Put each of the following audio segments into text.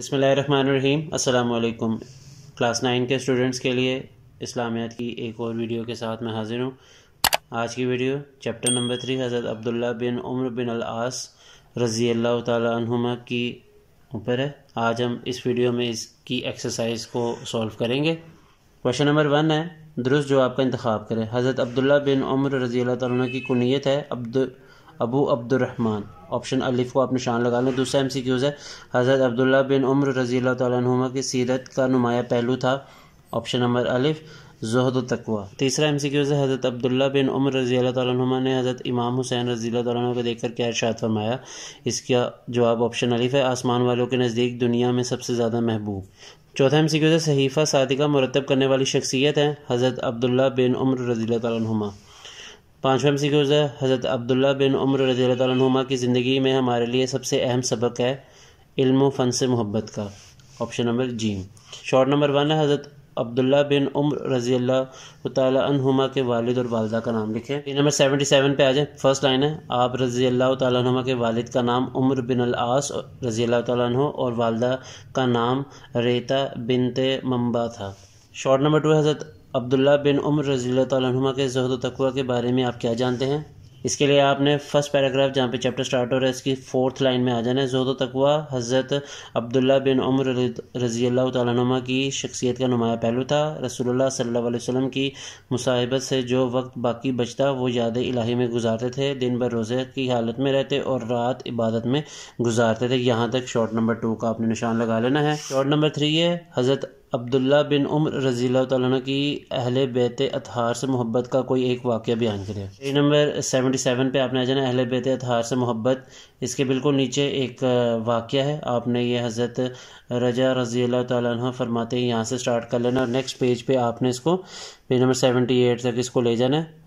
बसमीम अल्लाम class nine के स्टूडेंट्स के लिए इस्लामियात की एक और वीडियो के साथ मैं हाज़िर हूँ आज की वीडियो चैप्टर नंबर थ्री हज़रत अब्दुल्ला बिन उम्र बिन आस रज़ी अल्लाह तुमा की ऊपर है आज हम इस वीडियो में इसकी एक्सरसाइज को सॉल्व करेंगे क्वेश्चन नंबर वन है दुरुस्त जो आपका इंतखब करें हज़रत अब्दुल्ला बिन उम्र रज़ी अल्लाह की कुनीत है अब्दु अबू अब्दुलरहमान ऑप्शन अलिफ को आप निशान लगा लें दूसरा एम सी क्यूज़ है हज़रत अब्दुल्ला बिन उम्र रज़ी तुम की सीरत का नुमाया पहलू था ऑप्शन नंबर अलिफ जहद तकवा तीसरा एम सी क्यूज़ है हज़रत अब्दुल्ला बिन उम्र रज़ी तुम ने हज़रत इमाम हुसैन रज़ी तुम को देखकर क्या इर्शाद फरमाया इसका जवाब ऑप्शन अलिफ है आसमान वालों के नज़दीक दुनिया में सबसे ज़्यादा महबूब चौथा एम सी क्यूज़ है सहीफ़ा सादिका मुरतब करने वाली शख्सियत है हज़रत अब्दुल्ला बिन उम्र रज़ी तुमा पाँचवा सी है हज़रत अब्दुल्ला बिन उम्र रजी तुमा की ज़िंदगी में हमारे लिए सबसे अहम सबक है इल्म फ़न से मोहब्बत का ऑप्शन नंबर जी शॉर्ट नंबर वन है हज़रत अब्दुल्ला बिन उम्र रजी अल्लाह तुमा के वालिद और वालदा का नाम लिखें पी नंबर सेवेंटी सेवन पे आ जाए फर्स्ट लाइन है आप रजी अल्लाह तुमा के वालिद का नाम उम्र बिन अलास रजी अल्लाह तु और वालदा का नाम रेता बिनते मम्बा था short number two Hazrat Abdullah बिन उम्र रजील तुमा के जहद तकवा के बारे में आप क्या जानते हैं इसके लिए आपने फर्स्ट पैराग्राफ जहाँ पे चैप्टर स्टार्ट हो रहा है इसकी फोर्थ लाइन में आ जाना है जहद तकवा हज़रत अब्दुल्ला बिन उम्र रजी तुमा की शख्सियत का नुमाया पहलू था रसोल्ला सल्लल्लाहु अलैहि की मुसाहिबत से जो वक्त बाकी बचता वो याद इलाही में गुजारते थे दिन भर रोज़े की हालत में रहते और रात इबादत में गुजारते थे यहाँ तक शॉर्ट नंबर टू का आपने निशान लगा लेना है शॉर्ट नंबर थ्री है हज़रत अब्दुल्ला बिन उम्र रज़ी तह की अहल बेत अतहार से मोहब्बत का कोई एक वाक्य बयान करें पेज नंबर सेवेंटी सेवन पर आपने आ जाना अहल बेत अतहार से मोहब्बत इसके बिल्कुल नीचे एक वाक़ है आपने ये हज़रत रजा रज़ी तह फरमाते हैं यहाँ से स्टार्ट कर लेना और नेक्स्ट पेज पे आपने इसको पेज नंबर सेवेंटी एट तक इसको ले जाना है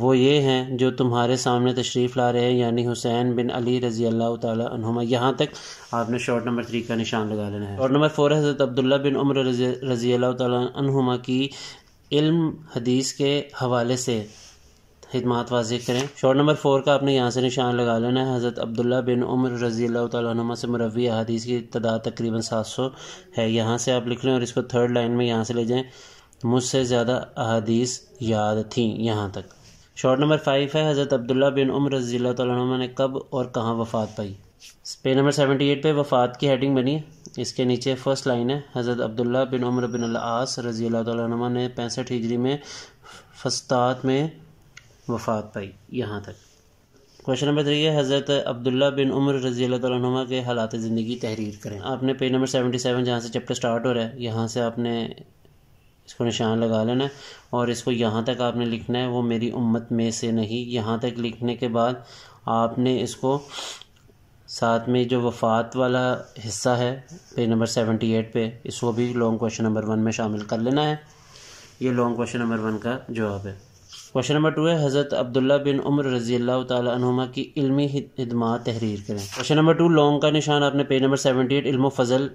वो ये हैं जो तुम्हारे सामने तशरीफ़ ला रहे हैं यानी हुसैन बिन अली रज़ी अल्लाह तुम यहाँ तक आपने शॉट नंबर थ्री का निशान लगा लेना है और नंबर फोर हज़रत अब्दुल्ला बिन उम्र रज़ी अल्लाह तुमा की इल्म हदीस के हवाले से खदमात वाज करें शॉर्ट नंबर फोर का आपने यहाँ से निशान लगा लेना है हज़रत अब्दुल्ला बिन उम्र रज़ी तुमा से मुरवी अहादीस की तादाद तकरीबन सात सौ है यहाँ से आप लिख लें और इसको थर्ड लाइन में यहाँ से ले जाएँ मुझसे ज़्यादा अदीस याद थी यहाँ तक शॉर्ट नंबर फाइव है हज़रत अब्दुल्ला बिन उम्र रजील्ला तुम ने कब और कहाँ वफ़ात पाई पेज नंबर सेवेंटी एट पर वफ़ात की हेडिंग बनी इसके नीचे फर्स्ट लाइन है हज़रत अब्दुल्ला बिन उम्र बिन आस रजी तला ने पैंसठ हिजरी में फस्तात में वफ़ात पाई यहाँ तक क्वेश्चन नंबर थ्री है हज़रत अब्दुल्ला बिन उम्र रजी तुमा के हालात ज़िंदगी तहरीर करें आपने पेज नंबर सेवेंटी सेवन जहाँ से चैप्टर स्टार्ट हो रहा है यहाँ से आपने इसको निशान लगा लेना है और इसको यहाँ तक आपने लिखना है वो मेरी उम्मत में से नहीं यहाँ तक लिखने के बाद आपने इसको साथ में जो वफ़ात वाला हिस्सा है पेज नंबर सेवेंटी एट पे इसको भी लॉन्ग क्वेश्चन नंबर वन में शामिल कर लेना है ये लॉन्ग क्वेश्चन नंबर वन का जवाब है क्वेश्चन नंबर टू है हज़रत अब्दुल्ला बिन उम्र रजी अल्लाह की इल्मी हिदमात तहरीर करें क्वेश्चन नंबर टू लॉन्ग का निशान आपने पेज नंबर सेवेंटी एट इल्म फ़ज़ल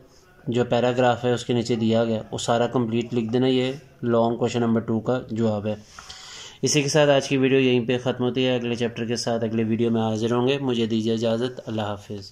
जो पैराग्राफ है उसके नीचे दिया गया वो सारा कंप्लीट लिख देना ये लॉन्ग क्वेश्चन नंबर टू का जवाब है इसी के साथ आज की वीडियो यहीं पे ख़त्म होती है अगले चैप्टर के साथ अगले वीडियो में हाजिर होंगे मुझे दीजिए इजाज़त अल्लाह हाफिज़